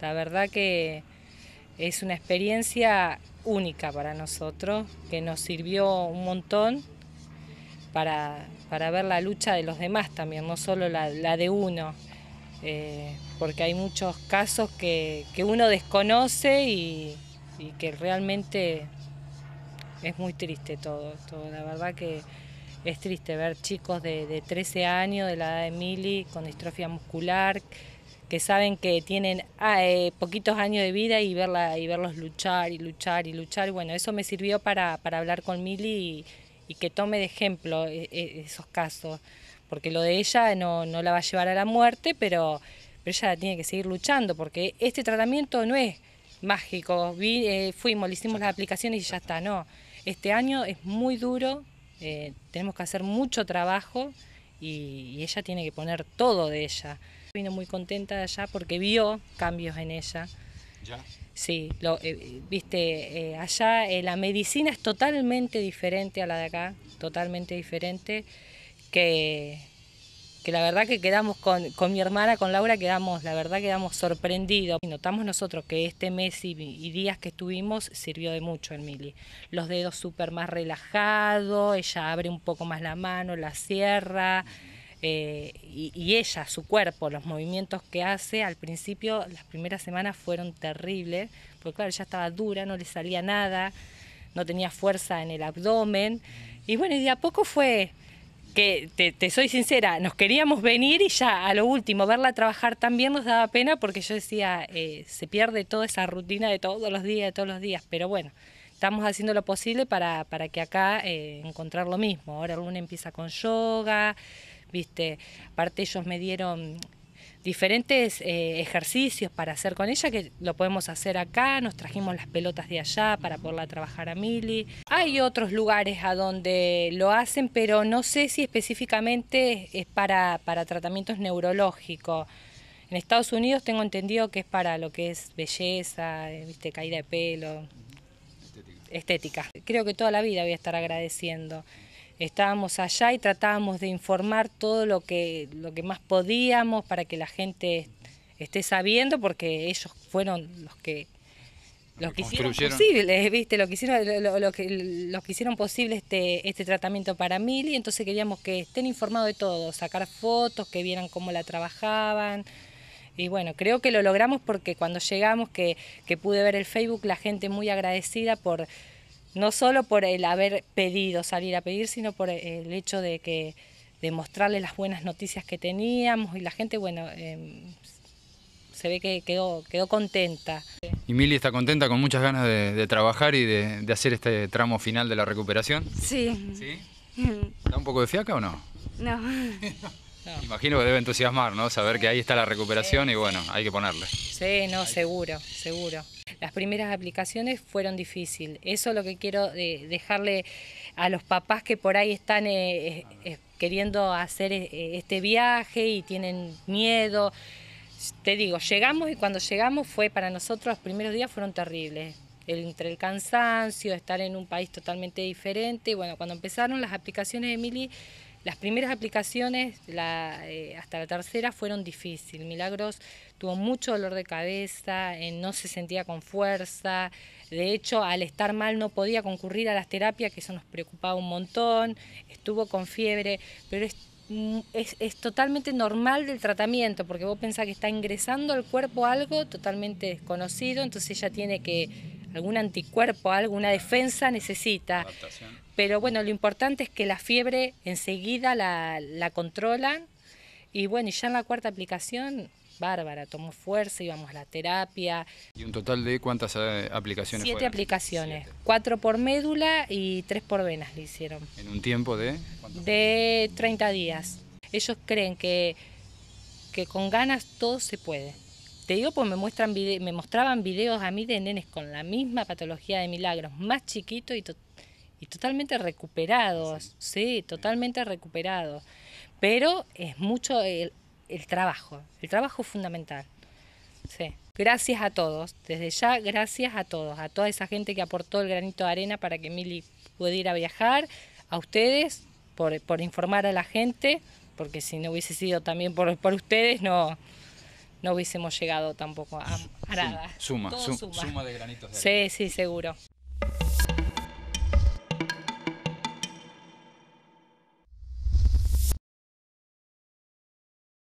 La verdad que es una experiencia única para nosotros, que nos sirvió un montón para, ver la lucha de los demás también, no solo la, de uno, eh, porque hay muchos casos que, uno desconoce y, que realmente es muy triste todo, La verdad que es triste ver chicos de, de 13 años, de la edad de Mili, con distrofia muscular, que saben que tienen ah, eh, poquitos años de vida y, verla, y verlos luchar y luchar y luchar. Bueno, eso me sirvió para, hablar con Mili y, que tome de ejemplo eh, eh, esos casos, porque lo de ella no, la va a llevar a la muerte, pero, pero ella tiene que seguir luchando, porque este tratamiento no es mágico. fuimos, le hicimos las aplicaciones y ya está, no. Este año es muy duro, tenemos que hacer mucho trabajo y ella tiene que poner todo de ella. Vino muy contenta de allá porque vio cambios en ella. ¿Ya? Sí, lo, eh, viste, eh, allá eh, la medicina es totalmente diferente a la de acá, totalmente diferente, que, que la verdad que quedamos con, mi hermana, con Laura, quedamos, la verdad quedamos sorprendidos. Y notamos nosotros que este mes y, y días que estuvimos sirvió de mucho en Mili. Los dedos súper más relajados, ella abre un poco más la mano, la cierra. Eh, y, ella, su cuerpo, los movimientos que hace, al principio las primeras semanas fueron terribles, porque claro, ya estaba dura, no le salía nada, no tenía fuerza en el abdomen, y bueno, y de a poco fue que te, soy sincera, nos queríamos venir y ya a lo último verla trabajar tan bien nos daba pena porque yo decía, eh, se pierde toda esa rutina de todos los días, de todos los días, pero bueno, estamos haciendo lo posible para, para que acá eh, encontrar lo mismo. Ahora Luna empieza con yoga, ¿viste? Aparte ellos me dieron diferentes eh, ejercicios para hacer con ella, que lo podemos hacer acá, nos trajimos las pelotas de allá para poderla trabajar a Mili. Hay otros lugares a donde lo hacen, pero no sé si específicamente es para, tratamientos neurológicos. En Estados Unidos tengo entendido que es para lo que es belleza, eh, ¿viste? caída de pelo, estética. Creo que toda la vida voy a estar agradeciendo estábamos allá y tratábamos de informar todo lo que, lo que más podíamos para que la gente esté sabiendo, porque ellos fueron los que hicieron posible, ¿viste? Lo que hicieron, lo, que, los que hicieron posible este, este tratamiento para y entonces queríamos que estén informados de todo, sacar fotos, que vieran cómo la trabajaban. Y bueno, creo que lo logramos porque cuando llegamos, que, que pude ver el Facebook, la gente muy agradecida por, no solo por el haber pedido, salir a pedir, sino por el hecho de que de mostrarle las buenas noticias que teníamos y la gente, bueno, em, se ve que quedó, quedó contenta. Y Mili está contenta con muchas ganas de, trabajar y de, hacer este tramo final de la recuperación. Sí. ¿Sí? un poco de fiaca o no? No. Imagino que debe entusiasmar, ¿no? Saber que ahí está la recuperación y bueno, hay que ponerle. Sí, no, seguro, seguro. Las primeras aplicaciones fueron difíciles. Eso es lo que quiero eh, dejarle a los papás que por ahí están eh, eh, queriendo hacer este viaje y tienen miedo. Te digo, llegamos y cuando llegamos fue para nosotros los primeros días fueron terribles. El, entre el cansancio, estar en un país totalmente diferente. bueno, cuando empezaron las aplicaciones de Emily, las primeras aplicaciones, la, eh, hasta la tercera, fueron difíciles. Milagros tuvo mucho dolor de cabeza, eh, no se sentía con fuerza. De hecho, al estar mal no podía concurrir a las terapias, que eso nos preocupaba un montón. Estuvo con fiebre, pero es, mm, es totalmente normal del tratamiento, porque vos pensás que está ingresando al cuerpo algo totalmente desconocido, entonces ella tiene que algún anticuerpo, alguna defensa necesita. Pero bueno, lo importante es que la fiebre enseguida la, controlan y bueno, y ya en la cuarta aplicación bárbara, tomó fuerza, íbamos a la terapia. ¿Y un total de cuántas eh, aplicaciones? Siete aplicaciones, cuatro por médula y tres por venas le hicieron. ¿En un tiempo de? De 30 días. Ellos creen que, que con ganas todo se puede. Te digo, pues me, muestran me mostraban videos a mí de nenes con la misma patología de milagros, más chiquitos y, totalmente recuperados, sí. totalmente recuperados. Pero es mucho el, trabajo, el trabajo fundamental. Gracias a todos, desde ya gracias a todos, a toda esa gente que aportó el granito de arena para que Mili pudiera viajar, a ustedes por, por informar a la gente, porque si no hubiese sido también por, por ustedes, no, no hubiésemos llegado tampoco a, nada. Suma, suma, de granitos. De sí, sí, seguro.